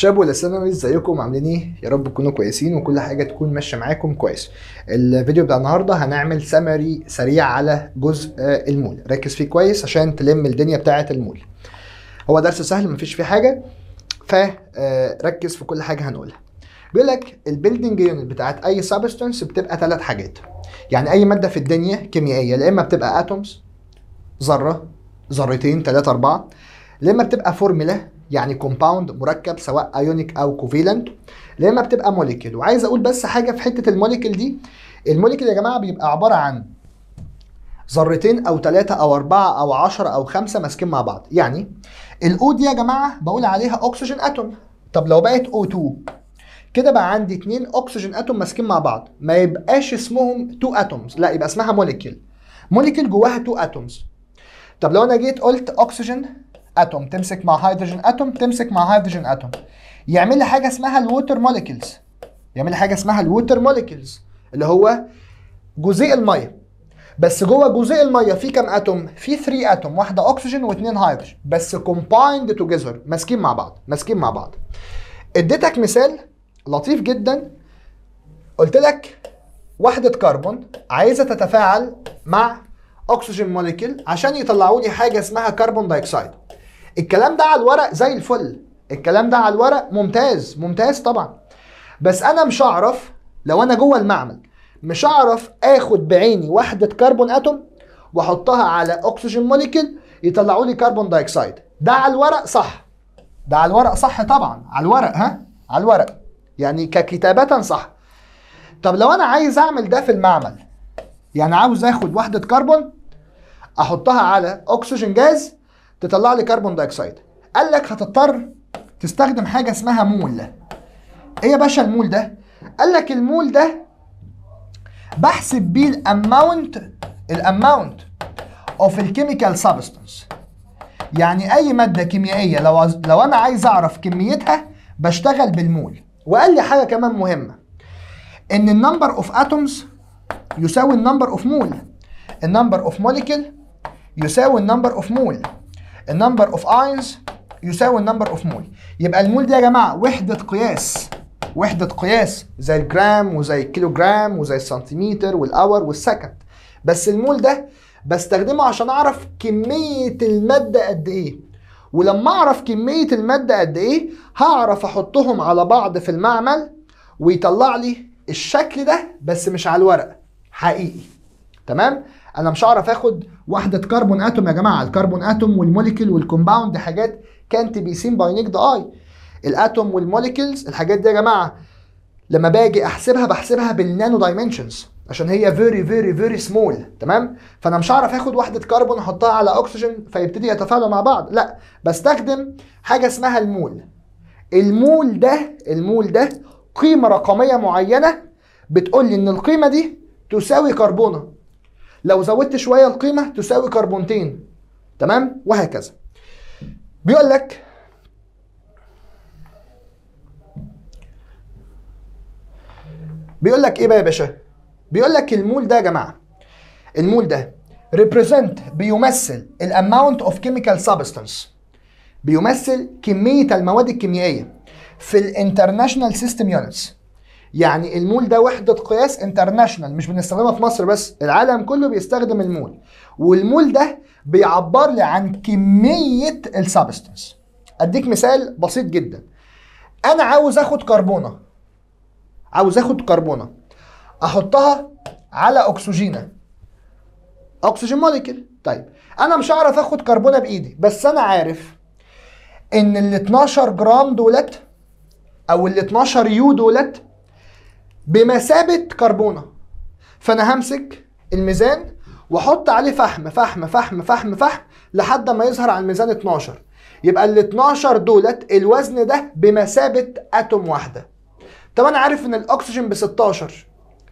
شاب ولا ثانوي ازيكم عاملين ايه يا رب تكونوا كويسين وكل حاجه تكون ماشيه معاكم كويس الفيديو بتاع النهارده هنعمل سمري سريع على جزء آه، المول ركز فيه كويس عشان تلم الدنيا بتاعه المول هو درس سهل مفيش فيه حاجه فركز آه، في كل حاجه هنقولها بيقول لك البيلدنج يونت بتاعت اي سبستنس بتبقى ثلاث حاجات يعني اي ماده في الدنيا كيميائيه يا اما بتبقى اتومز ذره ذرتين ثلاثه اربعه يا اما بتبقى فورمولا يعني كومباوند مركب سواء ايونيك او كوفيلنت لما بتبقى موليكيول وعايز اقول بس حاجه في حته الموليكيول دي الموليكيول يا جماعه بيبقى عباره عن ذرتين او ثلاثه او اربعه او 10 او خمسه ماسكين مع بعض يعني الاو دي يا جماعه بقول عليها اكسجين اتوم طب لو بقت او 2 كده بقى عندي اتنين اكسجين اتوم ماسكين مع بعض ما يبقاش اسمهم تو اتومز لا يبقى اسمها موليكيول موليكيول جواها تو اتومز طب لو انا جيت قلت اكسجين اتوم تمسك مع هيدروجين اتوم تمسك مع هيدروجين اتوم يعمل لي حاجه اسمها الووتر موليكيولز يعمل لي حاجه اسمها الووتر موليكيولز اللي هو جزيء الميه بس جوه جزيء الميه في كام اتوم في 3 اتوم واحده اكسجين واثنين هيدروجين بس كومبايند توجذر ماسكين مع بعض ماسكين مع بعض اديتك مثال لطيف جدا قلت لك وحده كربون عايزه تتفاعل مع اكسجين موليكيول عشان يطلعوا لي حاجه اسمها كربون دايكسايد الكلام ده على الورق زي الفل الكلام ده على الورق ممتاز ممتاز طبعا بس انا مش هعرف لو انا جوه المعمل مش هعرف اخد بعيني وحده كربون اتوم واحطها على اكسجين موليكيول يطلعوا لي كربون دايكسايد ده على الورق صح ده على الورق صح طبعا على الورق ها على الورق يعني ككتابه صح طب لو انا عايز اعمل ده في المعمل يعني عاوز اخد وحده كربون احطها على اكسجين جاز تطلع لي كربون دايوكسيد قال لك هتضطر تستخدم حاجه اسمها مول ايه يا باشا المول ده قال لك المول ده بحسب بيه الاماونت الاماونت اوف الكيميكال سابستنس يعني اي ماده كيميائيه لو لو انا عايز اعرف كميتها بشتغل بالمول وقال لي حاجه كمان مهمه ان النمبر اوف اتومز يساوي النمبر اوف مول النمبر اوف موليكيول يساوي النمبر اوف مول النمبر اوف اينز يساوي النمبر اوف مول يبقى المول دي يا جماعه وحده قياس وحده قياس زي الجرام وزي الكيلوجرام وزي السنتيمتر والاور والسكند بس المول ده بستخدمه عشان اعرف كميه الماده قد ايه ولما اعرف كميه الماده قد ايه هعرف احطهم على بعض في المعمل ويطلع لي الشكل ده بس مش على الورق حقيقي تمام انا مش هعرف اخد وحده كربون اتوم يا جماعه الكربون اتوم والموليكيول والكومباوند حاجات كانت بي سين باي نيك ذا اي الاتوم والموليكيولز الحاجات دي يا جماعه لما باجي احسبها بحسبها بالنانو دايمنشنز عشان هي فيري فيري فيري سمول تمام فانا مش هعرف اخد وحده كربون احطها على اكسجين فيبتدي يتفاعلوا مع بعض لا بستخدم حاجه اسمها المول المول ده المول ده قيمه رقميه معينه بتقول لي ان القيمه دي تساوي كربونه لو زودت شويه القيمه تساوي كربونتين تمام وهكذا بيقول لك بيقول لك ايه بقى يا باشا بيقول لك المول ده يا جماعه المول ده ريبريزنت بيمثل الاماونت اوف كيميكال سبستانس بيمثل كميه المواد الكيميائيه في الانترناشونال سيستم يونتس يعني المول ده وحده قياس انترناشونال مش بنستخدمها في مصر بس العالم كله بيستخدم المول والمول ده بيعبر لي عن كميه السابستنس اديك مثال بسيط جدا انا عاوز اخد كربونه عاوز اخد كربونه احطها على اكسجينه اكسجين موليكل طيب انا مش هعرف اخد كربونه بايدي بس انا عارف ان ال 12 جرام دولت او ال 12 يو دولت بمثابه كربونه فانا همسك الميزان واحط عليه فحم فحم فحم فحم فحم لحد ما يظهر على الميزان 12 يبقى ال 12 دولت الوزن ده بمثابه اتوم واحده طب انا عارف ان الاكسجين ب 16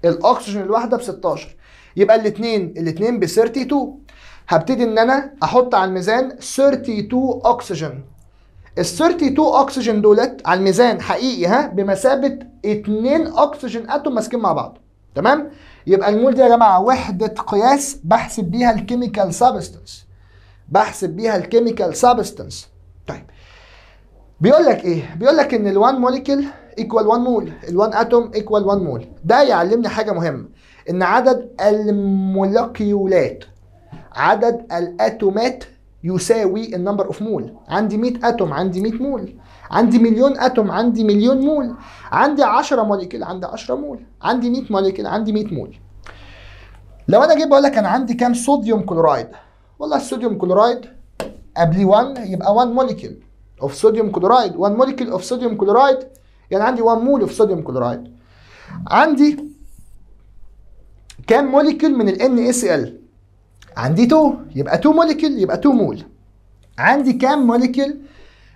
الاكسجين الواحده ب 16 يبقى الاثنين الاثنين ب 32 هبتدي ان انا احط على الميزان 32 اكسجين ال 32 اكسجين دولت على الميزان حقيقي ها بمثابه 2 اكسجين اتوم ماسكين مع بعض تمام يبقى المول دي يا جماعه وحده قياس بحسب بيها الكيميكال سابستنس بحسب بيها الكيميكال سابستنس طيب بيقول لك ايه بيقول لك ان ال1 موليكيول ايكوال 1 مول ال1 اتوم ايكوال 1 مول ده يعلمني حاجه مهمه ان عدد المولكيولات عدد الاتومات يساوي النمبر اوف مول عندي 100 اتوم عندي 100 مول عندي مليون اتوم عندي مليون مول عندي 10 موليكيول عندي 10 مول عندي 100 موليكيول عندي 100 مول لو انا جيت بقول لك انا عندي كام صوديوم كلورايد والله الصوديوم كلورايد قبل 1 يبقى 1 موليكيول اوف صوديوم كلورايد 1 موليكيول اوف صوديوم كلورايد يعني عندي 1 مول اوف صوديوم كلورايد عندي كام موليكيول من ال NaCl عندي 2 يبقى 2 موليكيول يبقى 2 مول عندي كام موليكيول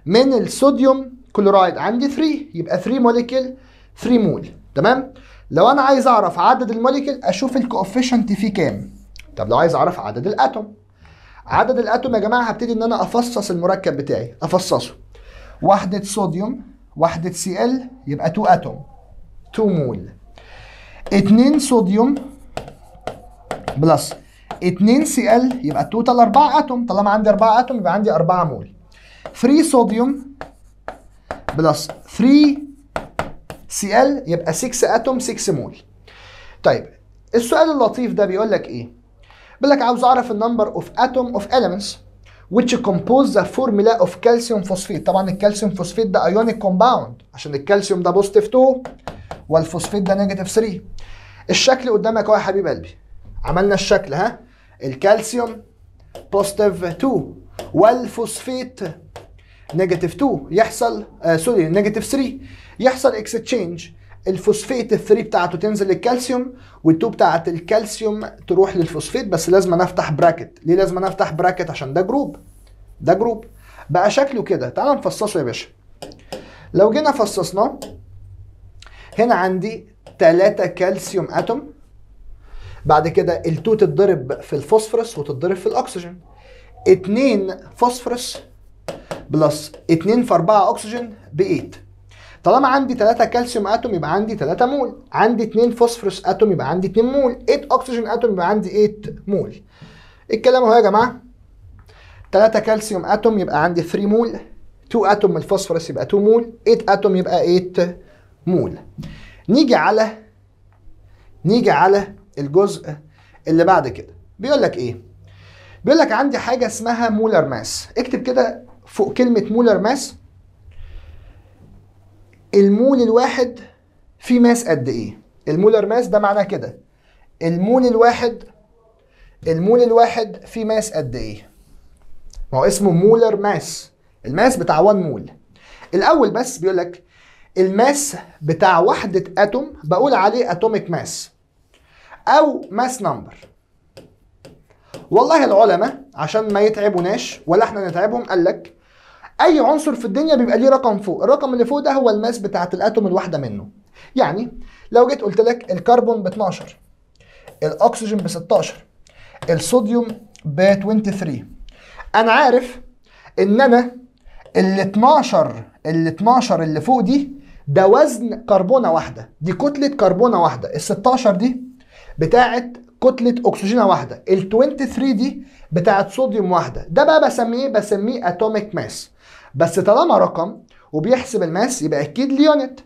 من الصوديوم كلورايد عندي 3 يبقى 3 موليكيول 3 مول تمام لو انا عايز اعرف عدد الموليكيول اشوف الكوفيشنت فيه كام طب لو عايز اعرف عدد الاتوم عدد الاتوم يا جماعه هبتدي ان انا افصص المركب بتاعي افصصه وحده صوديوم وحده سي ال يبقى 2 اتوم 2 مول 2 صوديوم بلس 2 سي ال يبقى التوتال 4 اتوم طالما عندي 4 اتوم يبقى عندي 4 مول 3 صوديوم بلس 3 سي ال يبقى 6 اتوم 6 مول طيب السؤال اللطيف ده بيقول لك ايه بيقول لك عاوز اعرف النمبر اوف اتوم اوف elements which compose the formula of calcium phosphate طبعا الكالسيوم فوسفيت ده ايونيك كومباوند عشان الكالسيوم ده بوزيتيف 2 والفوسفيت ده نيجاتيف 3 الشكل قدامك اهو يا حبيب قلبي عملنا الشكل ها الكالسيوم بوزيتيف 2 والفوسفيت نيجاتيف 2 يحصل آه سوري نيجاتيف 3 يحصل اكستشينج الفوسفيت ال3 بتاعته تنزل للكالسيوم وال2 بتاعت الكالسيوم تروح للفوسفيت بس لازم افتح براكت ليه لازم افتح براكت عشان ده جروب ده جروب بقى شكله كده تعال نفصصه يا باشا لو جينا فصصناه هنا عندي 3 كالسيوم اتوم بعد كده ال2 تتضرب في الفوسفورس وتتضرب في الاكسجين 2 فوسفورس بلس 2 في 4 اكسجين ب 8 طالما عندي 3 كالسيوم اتوم يبقى عندي 3 مول عندي 2 فوسفورس اتوم يبقى عندي 2 مول 8 اكسجين اتوم يبقى عندي 8 مول الكلام اهو يا جماعه 3 كالسيوم اتوم يبقى عندي 3 مول 2 اتوم من الفوسفورس يبقى 2 مول 8 اتوم يبقى 8 مول نيجي على نيجي على الجزء اللي بعد كده بيقول لك ايه بيقول لك عندي حاجه اسمها مولر ماس اكتب كده فوق كلمه مولر ماس المول الواحد فيه ماس قد ايه المولر ماس ده معناه كده المول الواحد المول الواحد فيه ماس قد ايه ما هو اسمه مولر ماس الماس بتاع 1 مول الاول بس بيقول لك الماس بتاع وحده اتوم بقول عليه اتوميك ماس او ماس نمبر والله العلماء عشان ما يتعبوناش ولا احنا نتعبهم قال لك اي عنصر في الدنيا بيبقى ليه رقم فوق الرقم اللي فوق ده هو الماس بتاعه الاتوم الواحده منه يعني لو جيت قلت لك الكربون ب 12 الاكسجين ب 16 الصوديوم ب 23 انا عارف ان انا ال 12 ال 12 اللي فوق دي ده وزن كربونه واحده دي كتله كربونه واحده ال 16 دي بتاعه كتله أكسجين واحده ال 23 دي بتاعه صوديوم واحده ده بقى بسميه بسميه اتوميك ماس بس طالما رقم وبيحسب الماس يبقى اكيد ليونت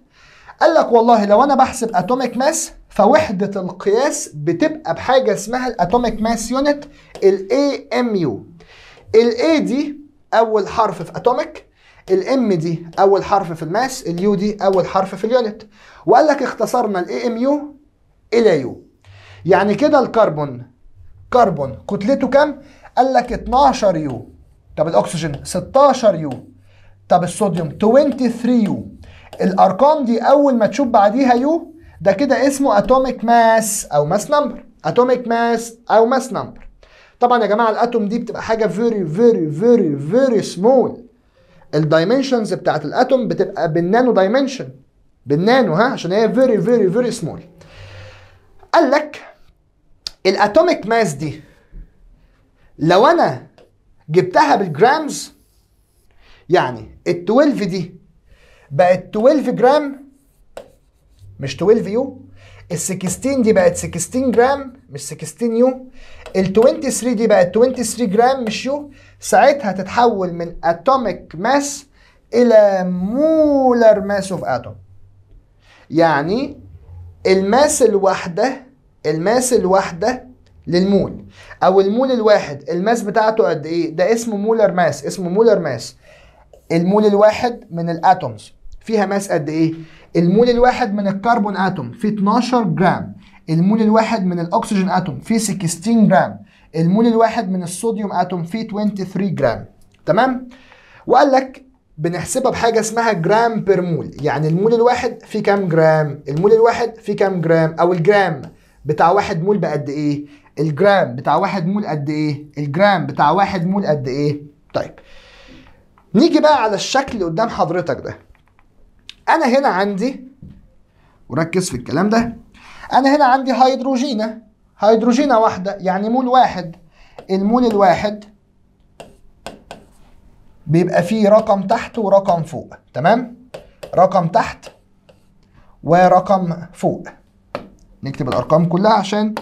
قال لك والله لو انا بحسب اتوميك ماس فوحده القياس بتبقى بحاجه اسمها الاتوميك ماس يونت الاي ام يو الاي دي اول حرف في اتوميك الام دي اول حرف في الماس اليو دي اول حرف في اليونت وقال لك اختصرنا الاي ام يو الى يو يعني كده الكربون كربون كتلته كام؟ قال لك 12 يو طب الاكسجين 16 يو طب الصوديوم 23 يو الارقام دي اول ما تشوف بعديها يو ده كده اسمه اتوميك ماس او ماس نمبر اتوميك ماس او ماس نمبر طبعا يا جماعه الاتوم دي بتبقى حاجه فيري فيري فيري فيري سمول الدايمنشنز بتاعت الاتوم بتبقى بالنانو دايمنشن بالنانو ها عشان هي فيري فيري فيري سمول قال لك الاتوميك ماس دي لو انا جبتها بالجرامز يعني ال 12 دي بقت 12 جرام مش 12 يو ال 16 دي بقت 16 جرام مش 16 يو ال 23 دي بقت 23 جرام مش يو ساعتها تتحول من اتوميك ماس الى مولر ماس اوف اتوم يعني الماس الواحده الماس الواحدة للمول او المول الواحد الماس بتاعته قد ايه ده اسمه مولر ماس اسمه مولر ماس المول الواحد من الاتومز فيها ماس قد ايه المول الواحد من الكربون اتوم فيه 12 جرام المول الواحد من الاكسجين اتوم فيه 16 جرام المول الواحد من الصوديوم اتوم فيه 23 جرام تمام وقال لك بنحسبها بحاجه اسمها جرام بير مول يعني المول الواحد فيه كام جرام المول الواحد فيه كام جرام او الجرام بتاع واحد مول بقد ايه الجرام بتاع واحد مول قد ايه الجرام بتاع واحد مول قد ايه طيب نيجي بقى على الشكل اللي قدام حضرتك ده انا هنا عندي وركز في الكلام ده انا هنا عندي هيدروجينة هيدروجينة واحدة يعني مول واحد المول الواحد بيبقى فيه رقم تحت ورقم فوق تمام رقم تحت ورقم فوق نكتب الارقام كلها عشان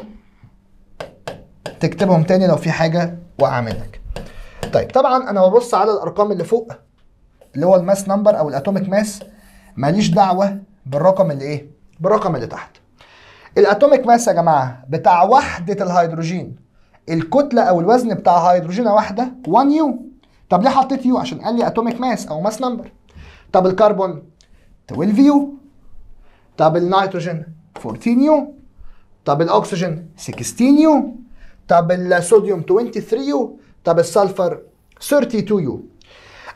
تكتبهم تاني لو في حاجه وقع منك طيب طبعا انا ببص على الارقام اللي فوق اللي هو الماس نمبر او الاتوميك ماس ماليش دعوه بالرقم اللي ايه بالرقم اللي تحت الاتوميك ماس يا جماعه بتاع وحده الهيدروجين الكتله او الوزن بتاع هيدروجينه واحده 1 يو طب ليه حطيت يو عشان قال لي اتوميك ماس او ماس نمبر طب الكربون 12 يو طب النيتروجين 14 يو طب الاكسجين 16 يو طب الصوديوم 23 يو طب السلفر 32 يو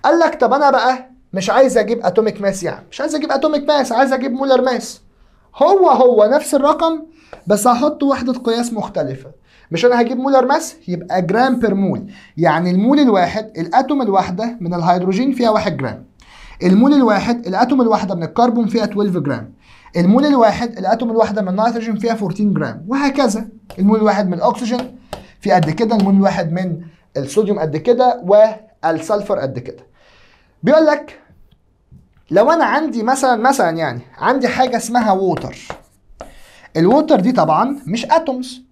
قال لك طب انا بقى مش عايز اجيب اتوميك ماس يعني مش عايز اجيب اتوميك ماس عايز اجيب مولر ماس هو هو نفس الرقم بس هحط وحده قياس مختلفه مش انا هجيب مولر ماس يبقى جرام بير مول يعني المول الواحد الاتوم الواحده من الهيدروجين فيها 1 جرام المول الواحد الاتوم الواحده من الكربون فيها 12 جرام المول الواحد الاتوم الواحده من النيتروجين فيها 14 جرام وهكذا المول الواحد من الاكسجين في قد كده المول الواحد من الصوديوم قد كده والسلفر قد كده بيقول لك لو انا عندي مثلا مثلا يعني عندي حاجه اسمها ووتر الووتر دي طبعا مش اتومز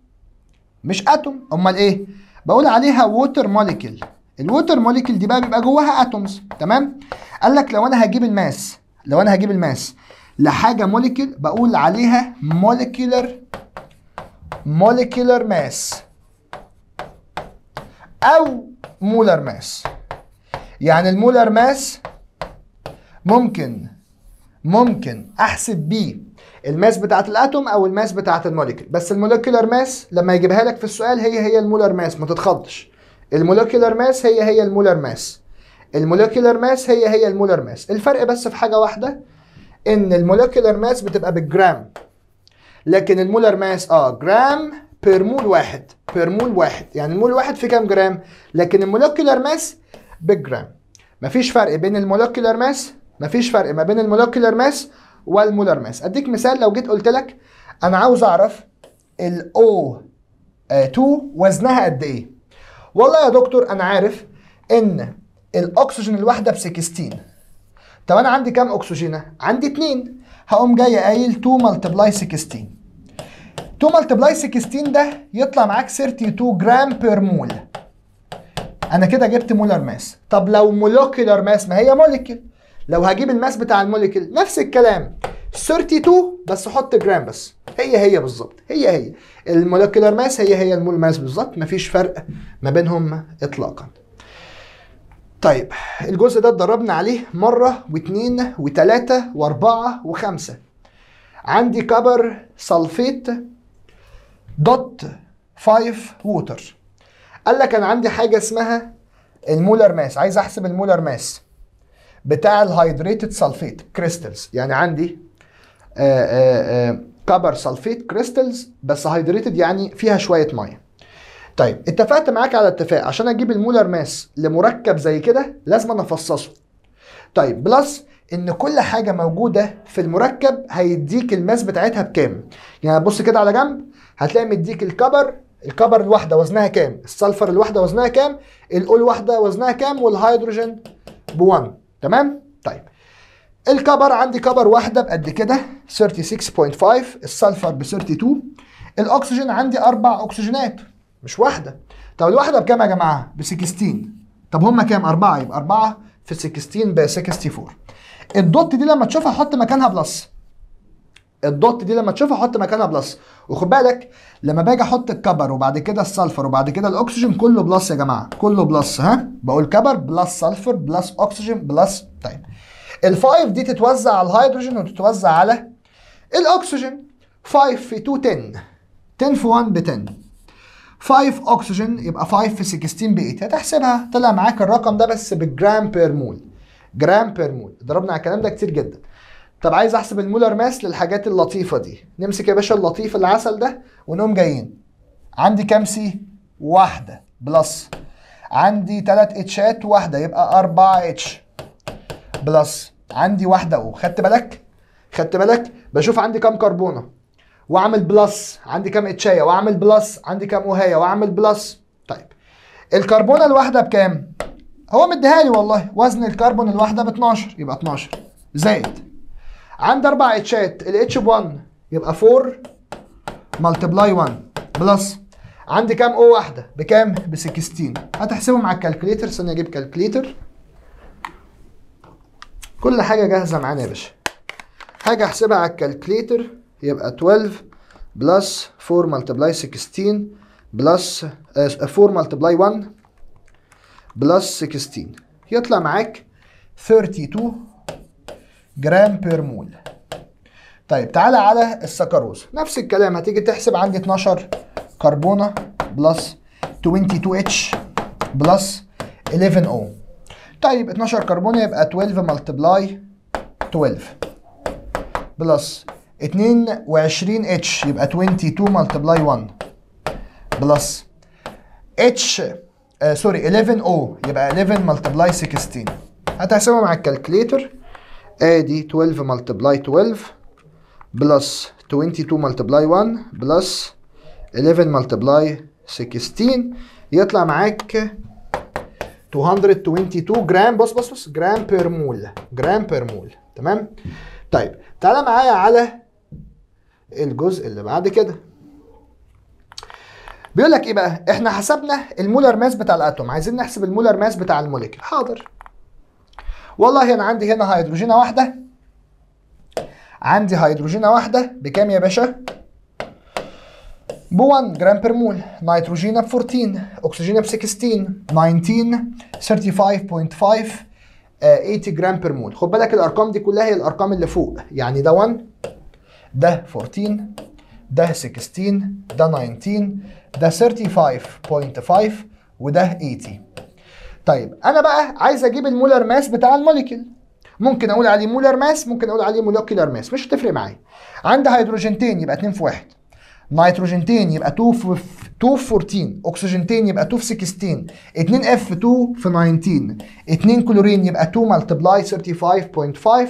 مش اتوم امال ايه بقول عليها ووتر موليكيول الووتر موليكيول دي بقى بيبقى جواها اتومز تمام قال لك لو انا هجيب الماس لو انا هجيب الماس لحاجه موليكيول بقول عليها موليكيولر موليكيولر ماس او مولر ماس يعني المولر ماس ممكن ممكن احسب بيه الماس بتاعه الاتوم او الماس بتاعه الموليكيول بس الموليكيولر ماس لما يجيبها لك في السؤال هي هي المولر ماس ما تتخضش الموليكيولر ماس هي هي المولر ماس الموليكيولر ماس هي هي المولر ماس الفرق بس في حاجه واحده ان المولكيولر ماس بتبقى بالجرام لكن المولر ماس اه جرام بير مول واحد بير مول واحد يعني المول واحد فيه كام جرام لكن المولكيولر ماس بالجرام مفيش فرق بين المولكيولر ماس مفيش فرق ما بين المولكيولر ماس والمولر ماس اديك مثال لو جيت قلت لك انا عاوز اعرف الاو 2 وزنها قد ايه والله يا دكتور انا عارف ان الاكسجين الواحده ب 16 طب انا عندي كام اكسجينه عندي 2 هقوم جاي قايل 2 ملتبلاي 16 2 ملتبلاي 16 ده يطلع معاك 32 جرام بير مول انا كده جبت مولر ماس طب لو مولوكيولر ماس ما هي موليكيول لو هجيب الماس بتاع الموليكيول نفس الكلام 32 بس حط جرام بس هي هي بالظبط هي هي المولوكيولر ماس هي هي المول ماس بالظبط مفيش فرق ما بينهم اطلاقا طيب الجزء ده اتدربنا عليه مرة واثنين وتلاتة واربعة وخمسة عندي كبر سلفيت دوت 5 ووتر قال لك انا عندي حاجة اسمها المولر ماس عايز احسب المولر ماس بتاع الهيدريتد سلفيت كريستلز يعني عندي آه، آه، آه، كبر سلفيت كريستلز بس هيدريتد يعني فيها شوية مية طيب اتفقت معاك على اتفاق عشان اجيب المولر ماس لمركب زي كده لازم انا افصصه طيب بلس ان كل حاجه موجوده في المركب هيديك الماس بتاعتها بكام يعني بص كده على جنب هتلاقي مديك الكبر الكبر الواحده وزنها كام السلفر الواحده وزنها كام الاول واحده وزنها كام والهيدروجين ب1 تمام طيب الكبر عندي كبر واحده بقد كده 36.5 السلفر ب 32 الاكسجين عندي اربع اكسجينات مش واحده طب الواحده بكام يا جماعه ب 16 طب هم كام أربعة يبقى أربعة في 16 ب 64 الدوت دي لما تشوفها حط مكانها بلس الدوت دي لما تشوفها حط مكانها بلس وخد بالك لما باجي احط الكبر وبعد كده السلفر وبعد كده الاكسجين كله بلس يا جماعه كله بلس ها بقول كبر بلس سلفر بلس اكسجين بلس طيب الفايف 5 دي تتوزع على الهيدروجين وتتوزع على الاكسجين 5 في 2 10 10 في 1 ب 10 5 اكسجين يبقى 5 في 16 8 هتحسبها طلع معاك الرقم ده بس بالجرام بير مول جرام بير مول ضربنا على الكلام ده كتير جدا طب عايز احسب المولر ماس للحاجات اللطيفه دي نمسك يا باشا اللطيف العسل ده ونقوم جايين عندي كام سي واحده بلس عندي 3 اتشات واحده يبقى 4 اتش بلس عندي واحده او خدت بالك خدت بالك بشوف عندي كام كربونه واعمل بلس عندي كام اتشايه واعمل بلس عندي كام اوهايه واعمل بلس طيب الكربونه الواحده بكام هو مديها لي والله وزن الكربون الواحده ب 12 يبقى 12 زائد عندي اربع اتشات الاتش ب 1 يبقى 4 ملتبلاي 1 بلس عندي كام او واحده بكام ب 16 هتحسبهم على الكالكليتر ثانيه اجيب كالكليتر كل حاجه جاهزه معانا يا باشا هاجي احسبها على الكالكليتر يبقى 12 بلس 4 ملتبلاي 16 بلس 4 ملتبلاي 1 بلس 16 يطلع معاك 32 جرام بير مول طيب تعالى على السكروز نفس الكلام هتيجي تحسب عندي 12 كربونه بلس 22 اتش بلس 11 او طيب 12 كربون يبقى 12 ملتبلاي 12 بلس 22 اتش يبقى 22 ملتبلاي 1 بلس اتش سوري 11 او يبقى 11 ملتبلاي 16 هتحسبها مع الكالكليتر ادي 12 ملتبلاي 12 بلس 22 ملتبلاي 1 بلس 11 ملتبلاي 16 يطلع معاك 222 جرام بص بص بص جرام بير مول جرام بير مول تمام طيب تعالى معايا على الجزء اللي بعد كده بيقول لك ايه بقى احنا حسبنا المولر ماس بتاع الاتوم عايزين نحسب المولر ماس بتاع الموليكيول حاضر والله انا عندي هنا هيدروجينه واحده عندي هيدروجينه واحده بكام يا باشا ب 1 جرام بير مول نيتروجينه ب 14 اكسجينه ب 16 19 35.5 80 جرام بير مول خد بالك الارقام دي كلها هي الارقام اللي فوق يعني ده 1 ده 14 ده 16 ده 19 ده 35.5 وده 80 طيب انا بقى عايز اجيب المولر ماس بتاع الموليكيول ممكن اقول عليه مولر ماس ممكن اقول عليه مولوكيولر ماس مش هتفرق معايا عندي هيدروجنتين يبقى 2 في 1 نيتروجنتين يبقى 2 في 2 في 14 اكسجنتين يبقى 2 في 16 2 اف 2 في 19 2 كلورين يبقى 2 ملتبلاي 35.5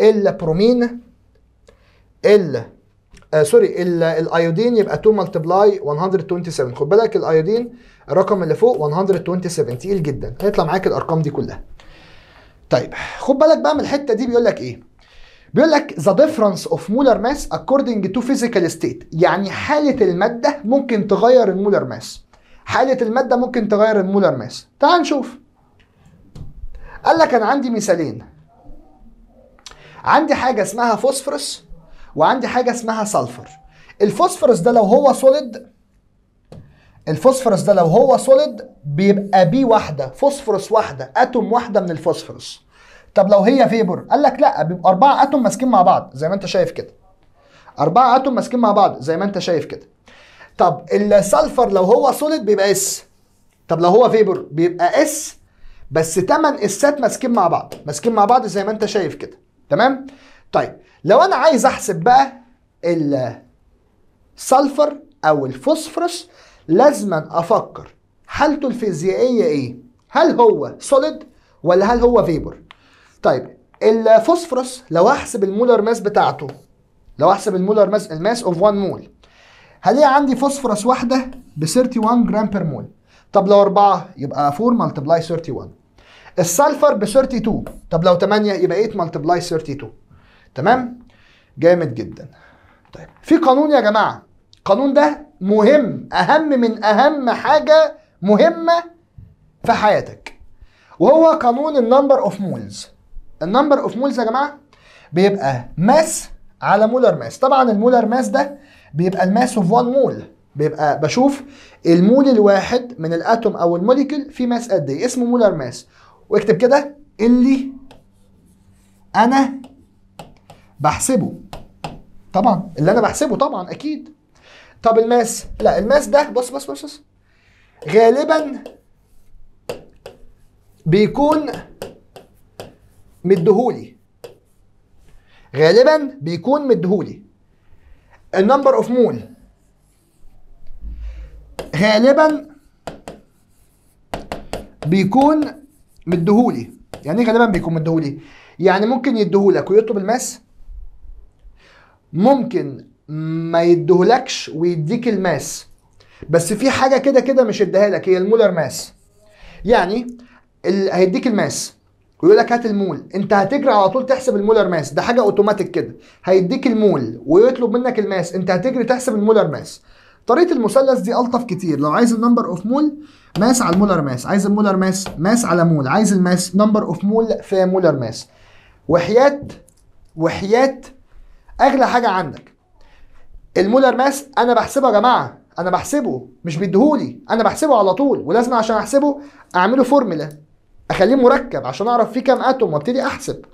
البرومين ال آه سوري الايودين يبقى 2 ملتبلاي 127 خد بالك الايودين الرقم اللي فوق 127 تقيل جدا هيطلع معاك الارقام دي كلها طيب خد بالك بقى من الحته دي بيقول لك ايه بيقول لك ذا ديفرنس اوف مولر ماس اكوردنج تو فيزيكال ستيت يعني حالة المادة ممكن تغير المولر ماس حالة المادة ممكن تغير المولر ماس تعال نشوف قال لك انا عندي مثالين عندي حاجة اسمها فوسفورس وعندي حاجه اسمها سلفر الفوسفورس ده لو هو سوليد الفوسفورس ده لو هو سوليد بيبقى بي واحده فوسفورس واحده اتوم واحده من الفوسفورس طب لو هي فيبر قال لك لا بيبقى اربعه اتوم ماسكين مع بعض زي ما انت شايف كده اربعه اتوم ماسكين مع بعض زي ما انت شايف كده طب السلفر لو هو سوليد بيبقى اس طب لو هو فيبر بيبقى اس بس 8 اسات ماسكين مع بعض ماسكين مع بعض زي ما انت شايف كده تمام طيب لو انا عايز احسب بقى السلفر او الفوسفورس لازما افكر حالته الفيزيائيه ايه هل هو سوليد ولا هل هو فيبر طيب الفوسفورس لو احسب المولر ماس بتاعته لو احسب المولر ماس الماس اوف 1 مول هلاقي عندي فوسفورس واحده ب 31 جرام بير مول طب لو 4 يبقى 4 ملتبلاي 31 السلفر ب 32 طب لو 8 يبقى 8 ملتبلاي 32 تمام جامد جدا طيب في قانون يا جماعه القانون ده مهم اهم من اهم حاجه مهمه في حياتك وهو قانون النمبر اوف مولز النمبر اوف مولز يا جماعه بيبقى ماس على مولر ماس طبعا المولر ماس ده بيبقى الماس اوف 1 مول بيبقى بشوف المول الواحد من الاتوم او الموليكيول فيه ماس قد ايه اسمه مولر ماس واكتب كده اللي انا بحسبه طبعا اللي انا بحسبه طبعا اكيد طب الماس لا الماس ده بص بص بص, بص. غالبا بيكون مديهولي غالبا بيكون مديهولي النمبر اوف مول غالبا بيكون مديهولي يعني ايه غالبا بيكون مديهولي يعني ممكن يديهولك ويطلب الماس ممكن ما يديهولكش ويديك الماس بس في حاجه كده كده مش اديها لك هي المولر ماس يعني ال... هيديك الماس ويقول لك هات المول انت هتجري على طول تحسب المولر ماس ده حاجه اوتوماتيك كده هيديك المول ويطلب منك الماس انت هتجري تحسب المولر ماس طريقه المثلث دي الطف كتير لو عايز النمبر اوف مول ماس على المولر ماس عايز المولر ماس ماس على مول عايز الماس نمبر اوف مول في مولر ماس وحياه وحياه اغلى حاجه عندك المولر ماس انا بحسبه يا جماعه انا بحسبه مش بيديهولي انا بحسبه على طول ولازم عشان احسبه اعمله فورمولا اخليه مركب عشان اعرف فيه كام اتوم وابتدي احسب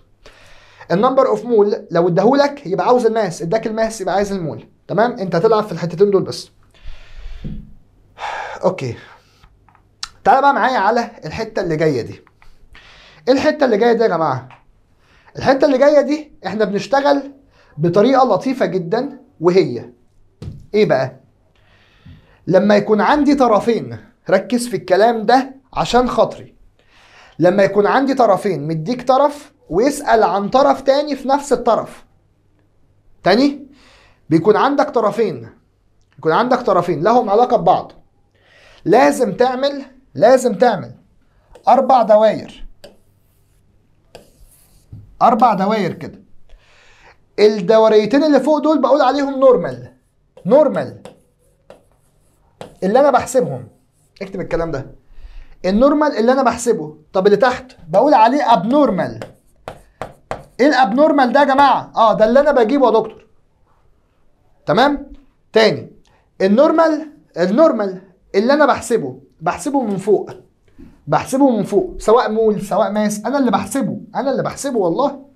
النمبر اوف مول لو اداهولك يبقى عاوز الماس اداك الماس يبقى عايز المول تمام انت هتلعب في الحتتين دول بس اوكي تعالى بقى معايا على الحته اللي جايه دي ايه الحته اللي جايه دي يا جماعه الحته اللي جايه دي احنا بنشتغل بطريقه لطيفه جدا وهي ايه بقى لما يكون عندي طرفين ركز في الكلام ده عشان خاطري لما يكون عندي طرفين مديك طرف ويسال عن طرف تاني في نفس الطرف تاني بيكون عندك طرفين يكون عندك طرفين لهم علاقه ببعض لازم تعمل لازم تعمل اربع دواير اربع دواير كده الدوريتين اللي فوق دول بقول عليهم نورمال نورمال اللي انا بحسبهم اكتب الكلام ده النورمال اللي انا بحسبه طب اللي تحت بقول عليه ابنورمال ايه الابنورمال ده يا جماعه اه ده اللي انا بجيبه يا دكتور تمام تاني النورمال النورمال اللي انا بحسبه بحسبه من فوق بحسبه من فوق سواء مول سواء ماس انا اللي بحسبه انا اللي بحسبه والله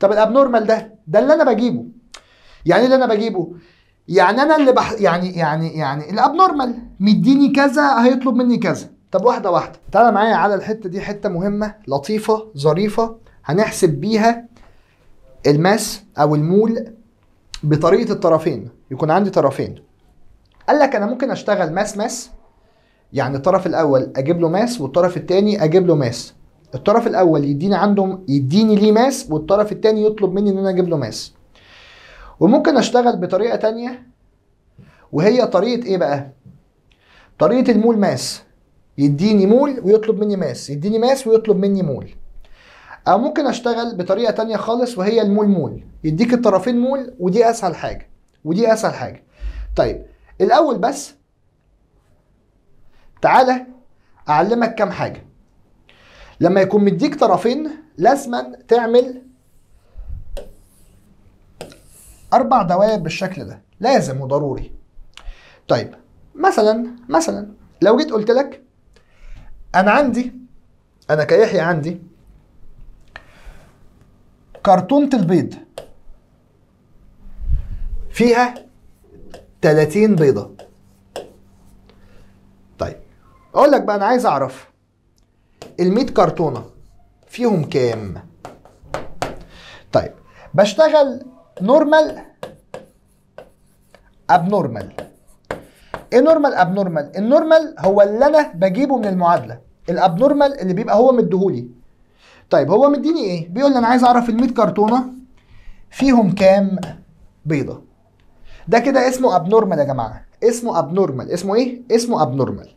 طب الابنورمال ده ده اللي انا بجيبه يعني إيه اللي انا بجيبه يعني انا اللي بح... يعني يعني يعني الابنورمال مديني كذا هيطلب مني كذا طب واحده واحده تعالى معايا على الحته دي حته مهمه لطيفه ظريفه هنحسب بيها الماس او المول بطريقه الطرفين يكون عندي طرفين قال لك انا ممكن اشتغل ماس ماس يعني الطرف الاول اجيب له ماس والطرف الثاني اجيب له ماس الطرف الاول يديني عنده يديني ليه ماس والطرف الثاني يطلب مني ان انا اجيب له ماس وممكن اشتغل بطريقه تانية وهي طريقه ايه بقى طريقه المول ماس يديني مول ويطلب مني ماس يديني ماس ويطلب مني مول او ممكن اشتغل بطريقه تانية خالص وهي المول مول يديك الطرفين مول ودي اسهل حاجه ودي اسهل حاجه طيب الاول بس تعالى اعلمك كام حاجه لما يكون مديك طرفين لازما تعمل أربع دوائر بالشكل ده لازم وضروري طيب مثلا مثلا لو جيت قلت لك أنا عندي أنا كيحيى عندي كرتونة البيض فيها 30 بيضة طيب أقول لك بقى أنا عايز أعرف ال100 كرتونه فيهم كام؟ طيب بشتغل نورمال ابنورمال ايه نورمال ابنورمال؟ النورمال هو اللي انا بجيبه من المعادله الابنورمال اللي بيبقى هو مديهولي طيب هو مديني ايه؟ بيقول لي انا عايز اعرف ال 100 كرتونه فيهم كام بيضه ده كده اسمه ابنورمال يا جماعه اسمه ابنورمال اسمه ايه؟ اسمه ابنورمال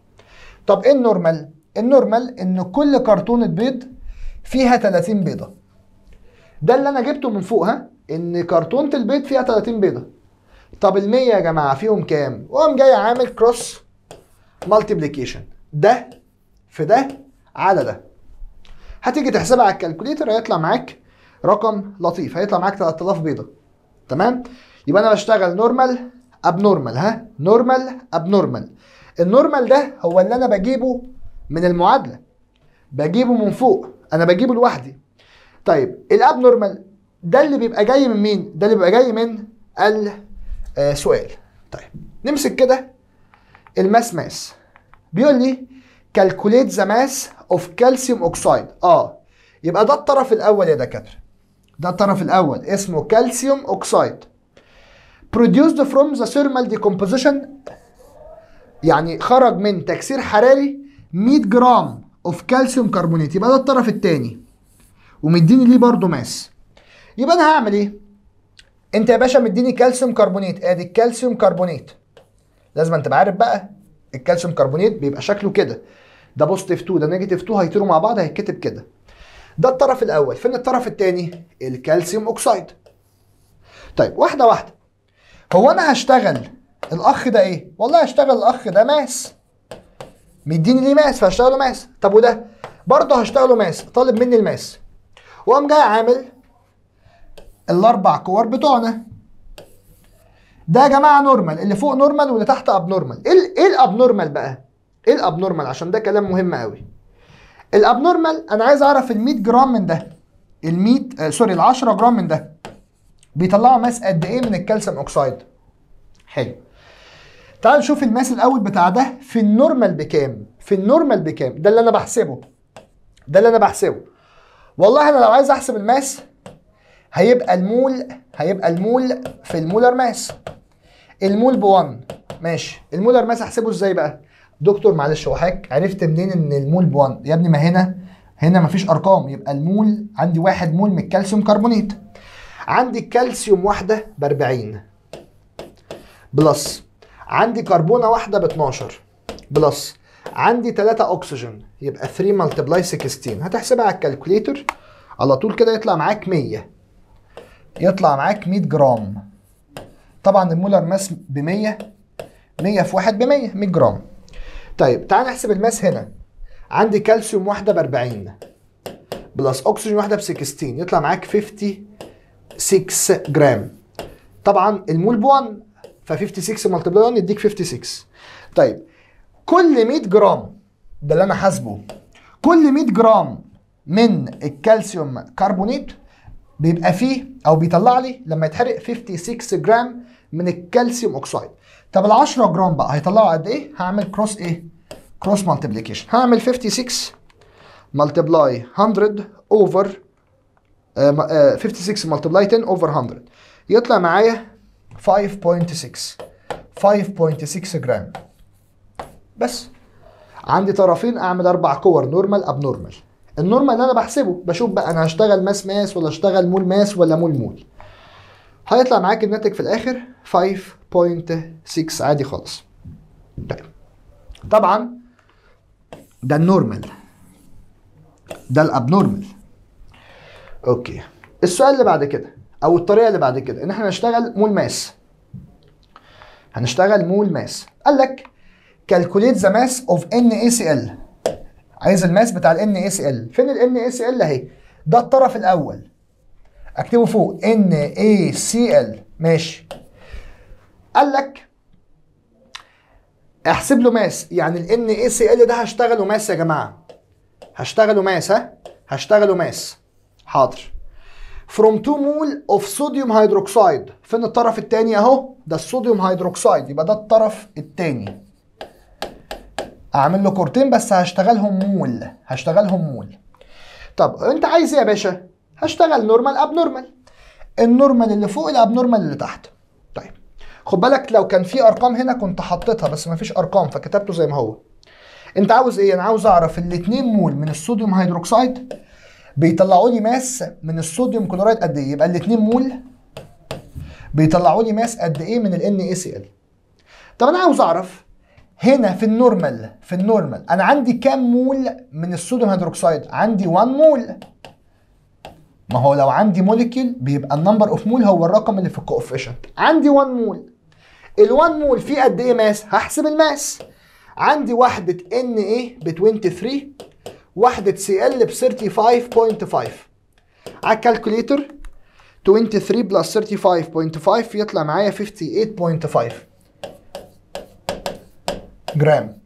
طب ايه النورمال؟ النورمال ان كل كرتونه بيض فيها 30 بيضه ده اللي انا جبته من فوقها ان كرتونه البيض فيها 30 بيضه طب ال 100 يا جماعه فيهم كام واقوم جاي عامل كروس مالتيبليكيشن ده في ده على ده هتيجي تحسبها على الكالكوليتر هيطلع معاك رقم لطيف هيطلع معاك 3000 بيضه تمام يبقى انا بشتغل نورمال اب نورمال ها نورمال اب نورمال النورمال ده هو اللي انا بجيبه من المعادله بجيبه من فوق انا بجيبه لوحدي طيب الاب نورمال ده اللي بيبقى جاي من مين ده اللي بيبقى جاي من السؤال آه، طيب نمسك كده الماس ماس بيقول لي كالكوليت ذا ماس اوف كالسيوم اوكسايد اه يبقى ده الطرف الاول يا دكاتره ده الطرف الاول اسمه كالسيوم اوكسايد produced from the thermal decomposition يعني خرج من تكسير حراري 100 جرام اوف كالسيوم كربونات يبقى ده الطرف الثاني ومديني ليه برضه ماس يبقى انا هعمل ايه انت يا باشا مديني كالسيوم كربونات ادي الكالسيوم كربونات لازم انت عارف بقى الكالسيوم كربونات بيبقى شكله كده ده بوزيتيف 2 ده نيجاتيف 2 هيطيروا مع بعض هيتكتب كده ده الطرف الاول فين الطرف الثاني الكالسيوم اوكسايد طيب واحده واحده هو انا هشتغل الاخ ده ايه والله هشتغل الاخ ده ماس مديني ليه ماس فهشتغله ماس طب وده برضه هشتغله ماس طالب مني الماس وقام جاي عامل الاربع كور بتوعنا ده يا جماعه نورمال اللي فوق نورمال واللي تحت اب نورمال ايه ايه الاب نورمال بقى ايه الاب نورمال عشان ده كلام مهم قوي الاب نورمال انا عايز اعرف ال 100 جرام من ده ال 100 آه سوري ال 10 جرام من ده بيطلعوا ماس قد ايه من الكالسيوم اوكسايد حلو تعال نشوف الماس الاول بتاع ده في النورمال بكام في النورمال بكام ده اللي انا بحسبه ده اللي انا بحسبه والله انا لو عايز احسب الماس هيبقى المول هيبقى المول في المولر ماس المول ب 1 ماشي المولر ماس احسبه ازاي بقى دكتور معلش وحك عرفت منين ان المول ب 1 يا ابني ما هنا هنا مفيش ارقام يبقى المول عندي واحد مول من الكالسيوم كربونيت عندي الكالسيوم واحده ب 40 بلس عندي كربونه واحده ب 12 بلس عندي 3 اكسجين يبقى 3 ملتبلاي 16 هتحسبها على الكالكوليتر على طول كده يطلع معاك 100 يطلع معاك 100 جرام طبعا المولر ماس ب 100 100 في 1 ب 100 100 جرام طيب تعال نحسب الماس هنا عندي كالسيوم واحده ب 40 بلس اكسجين واحده ب 16 يطلع معاك 56 جرام طبعا المول ب 1 ف56 ملتبلاي 1 يديك 56 طيب كل 100 جرام ده اللي انا حاسبه كل 100 جرام من الكالسيوم كربونيت بيبقى فيه او بيطلع لي لما يتحرق 56 جرام من الكالسيوم اوكسايد طب ال 10 جرام بقى هيطلعوا قد ايه هعمل كروس ايه كروس ملتبليكيشن هعمل 56 ملتبلاي 100 اوفر 56 ملتبلاي 10 اوفر 100 يطلع معايا 5.6 5.6 جرام بس عندي طرفين اعمل اربع كور نورمال اب نورمال النورمال اللي انا بحسبه بشوف بقى انا هشتغل ماس ماس ولا اشتغل مول ماس ولا مول مول هيطلع معاك الناتج في الاخر 5.6 عادي خالص طيب. طبعا ده النورمال ده الابنورمال اوكي السؤال اللي بعد كده او الطريقه اللي بعد كده ان احنا نشتغل مول ماس هنشتغل مول ماس قال لك كالكوليت ذا ماس اوف ان اي سي ال عايز الماس بتاع الان اي سي ال فين الان اي سي ال اهي ده الطرف الاول اكتبه فوق ان اي سي ال ماشي قال لك احسب له ماس يعني الان اي سي ال ده هشتغله ماس يا جماعه هشتغله ماس ها هشتغله ماس حاضر from two مول of sodium hydroxide فين الطرف الثاني اهو ده الصوديوم هيدروكسيد يبقى ده الطرف الثاني اعمل له كورتين بس هشتغلهم مول هشتغلهم مول طب انت عايز ايه يا باشا هشتغل نورمال اب نورمال النورمال اللي فوق الاب نورمال اللي تحت طيب خد بالك لو كان في ارقام هنا كنت حطيتها بس ما فيش ارقام فكتبته زي ما هو انت عاوز ايه انا عاوز اعرف الاثنين مول من الصوديوم هيدروكسيد بيطلعوا لي ماس من الصوديوم كلورايد قد ايه؟ يبقى الاثنين مول بيطلعوا لي ماس قد ايه من ال NaCl طب انا عاوز اعرف هنا في النورمال في النورمال انا عندي كام مول من الصوديوم هيدروكسيد؟ عندي 1 مول ما هو لو عندي موليكيول بيبقى النمبر اوف مول هو الرقم اللي في الكوفيشنت عندي 1 مول ال1 مول فيه قد ايه ماس؟ هحسب الماس عندي وحدة ان ايه ب 23 وحدة سي ال ب 35.5 على الكالكوليتر 23 بلس 35.5 يطلع معايا 58.5 جرام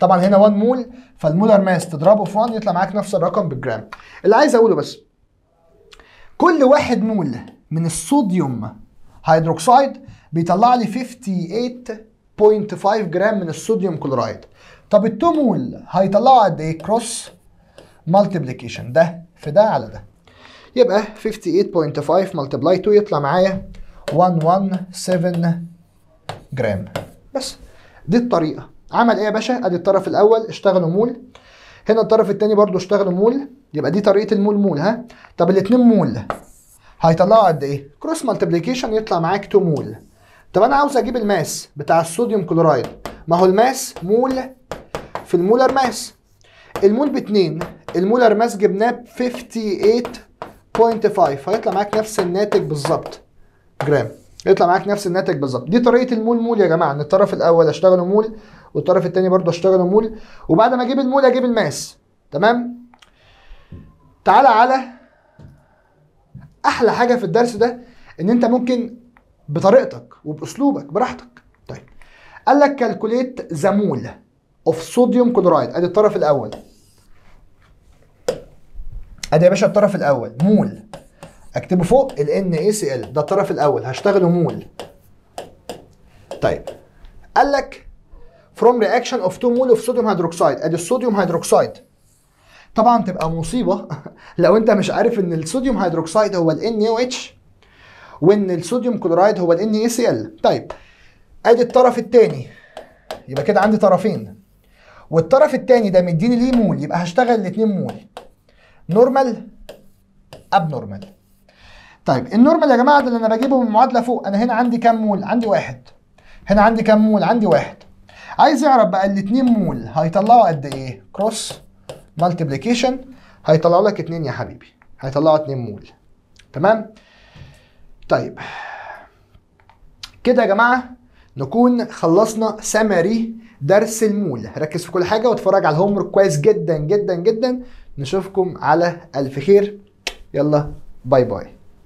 طبعا هنا 1 مول فالمولر ماس تضربه في 1 يطلع معاك نفس الرقم بالجرام اللي عايز اقوله بس كل واحد مول من الصوديوم هيدروكسيد بيطلع لي 58.5 جرام من الصوديوم كلورايد طب التمول هيطلعوا قد ايه كروس مالتيبليكيشن ده في ده على ده يبقى 58.5 ملتبلاي 2 يطلع معايا 117 جرام بس دي الطريقه عمل ايه يا باشا ادي الطرف الاول اشتغلوا مول هنا الطرف الثاني برضو اشتغلوا مول يبقى دي طريقه المول مول ها طب الاثنين مول هيطلعوا قد ايه كروس مالتيبليكيشن يطلع معاك 2 مول طب انا عاوز اجيب الماس بتاع الصوديوم كلورايد ما هو الماس مول في المولر ماس المول ب 2 المولر ماس جبناه ب 58.5 هيطلع معاك نفس الناتج بالظبط جرام يطلع معاك نفس الناتج بالظبط دي طريقه المول مول يا جماعه ان الطرف الاول اشتغله مول والطرف الثاني برضه اشتغله مول وبعد ما اجيب المول اجيب الماس تمام تعالى على احلى حاجه في الدرس ده ان انت ممكن بطريقتك وباسلوبك براحتك طيب قال لك كالكوليت مول اوف صوديوم كلورايد ادي الطرف الاول ادي يا باشا الطرف الاول مول اكتبه فوق ال ان اي سي ال ده الطرف الاول هشتغله مول طيب قال لك from reaction of تو مول of صوديوم هيدروكسيد ادي الصوديوم هيدروكسيد طبعا تبقى مصيبه لو انت مش عارف ان الصوديوم هيدروكسيد هو ال NaOH وان الصوديوم كلورايد هو ال NaCl طيب ادي الطرف الثاني يبقى كده عندي طرفين والطرف الثاني ده مديني ليه مول يبقى هشتغل الاثنين مول نورمال اب نورمال طيب النورمال يا جماعه اللي انا بجيبه من المعادله فوق انا هنا عندي كام مول عندي واحد هنا عندي كام مول عندي واحد عايز اعرف بقى الاثنين مول هيطلعوا قد ايه كروس مالتيبليكيشن هيطلعوا لك اتنين يا حبيبي هيطلعوا اتنين مول تمام طيب كده يا جماعه نكون خلصنا سمري درس المول ركز في كل حاجه واتفرج على الهومر كويس جدا جدا جدا نشوفكم على الف خير يلا باي باي